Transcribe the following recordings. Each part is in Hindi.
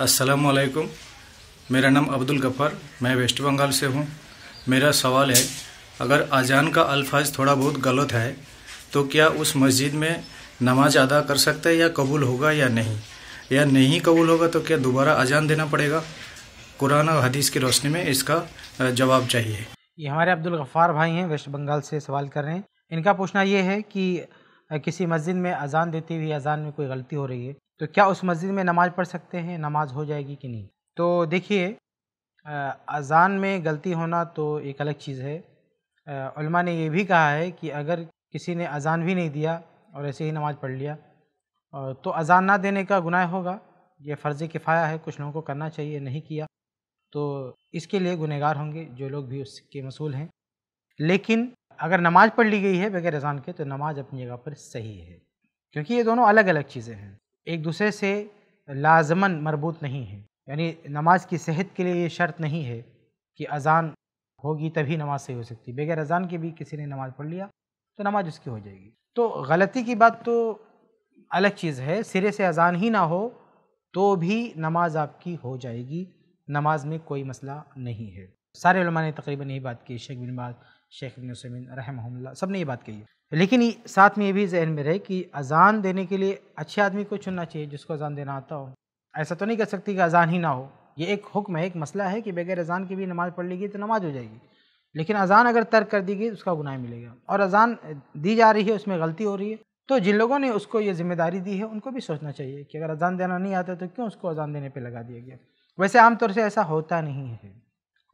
असलकुम मेरा नाम अब्दुल गफ़र मैं वेस्ट बंगाल से हूँ मेरा सवाल है अगर अजान का अल्फाज थोड़ा बहुत गलत है तो क्या उस मस्जिद में नमाज अदा कर सकते हैं या कबूल होगा या नहीं या नहीं कबूल होगा तो क्या दोबारा अजान देना पड़ेगा कुरान और हदीस की रोशनी में इसका जवाब चाहिए ये हमारे अब्दुल गफ़ार भाई हैं वेस्ट बंगाल से सवाल कर रहे हैं इनका पूछना ये है कि किसी मस्जिद में अजान देती हुई अजान में कोई गलती हो रही है तो क्या उस मस्जिद में नमाज़ पढ़ सकते हैं नमाज हो जाएगी कि नहीं तो देखिए अजान में गलती होना तो एक अलग चीज़ है आ, ने यह भी कहा है कि अगर किसी ने अजान भी नहीं दिया और ऐसे ही नमाज पढ़ लिया तो अजान ना देने का गुनाह होगा ये फ़र्ज़ किफ़ाया है कुछ लोगों को करना चाहिए नहीं किया तो इसके लिए गुनहगार होंगे जो लोग भी उसके मसूल हैं लेकिन अगर नमाज़ पढ़ ली गई है बगैर अजान के तो नमाज अपनी जगह पर सही है क्योंकि ये दोनों अलग अलग चीज़ें हैं एक दूसरे से लाजमन मरबूत नहीं है यानी नमाज की सेहत के लिए ये शर्त नहीं है कि अजान होगी तभी नमाज सही हो सकती बगैर अजान के भी किसी ने नमाज़ पढ़ लिया तो नमाज उसकी हो जाएगी तो गलती की बात तो अलग चीज़ है सिरे से अजान ही ना हो तो भी नमाज आपकी हो जाएगी नमाज में कोई मसला नहीं है सारे ने तकरीबन यही बात की शेख बिन बाज शेख बिन सब ने ये बात कही लेकिन साथ में ये भी जहन में रहे कि अज़ान देने के लिए अच्छे आदमी को चुनना चाहिए जिसको अज़ान देना आता हो ऐसा तो नहीं कर सकती कि अज़ान ही ना हो ये एक हुक्म है एक मसला है कि बगैर अज़ान की भी नमाज़ पढ़ लेगी तो नमाज़ हो जाएगी लेकिन अज़ान अगर तर्क कर दी गई उसका गुनाह मिलेगा और अज़ान दी जा रही है उसमें गलती हो रही है तो जिन लोगों ने उसको ये जिम्मेदारी दी है उनको भी सोचना चाहिए कि अगर अजान देना नहीं आता तो क्यों उसको अजान देने पर लगा दिया गया वैसे आमतौर से ऐसा होता नहीं है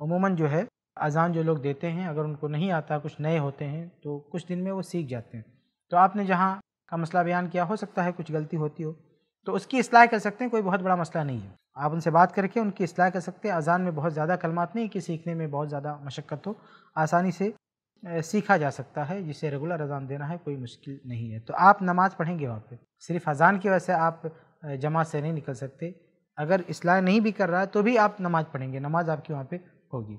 उमूमन जो है अज़ान जो लोग देते हैं अगर उनको नहीं आता कुछ नए होते हैं तो कुछ दिन में वो सीख जाते हैं तो आपने जहाँ का मसला बयान किया हो सकता है कुछ गलती होती हो तो उसकी असलाह कर सकते हैं कोई बहुत बड़ा मसला नहीं है आप उनसे बात करके उनकी असलाह कर सकते हैं अज़ान में बहुत ज़्यादा कलमात नहीं कि सीखने में बहुत ज़्यादा मशक्क़त हो आसानी से सीखा जा सकता है जिसे रेगुलर अजान देना है कोई मुश्किल नहीं है तो आप नमाज़ पढ़ेंगे वहाँ पर सिर्फ अजान की वजह से आप जमात से नहीं निकल सकते अगर असलाह नहीं भी कर रहा है तो भी आप नमाज़ पढ़ेंगे नमाज़ आपकी वहाँ पर होगी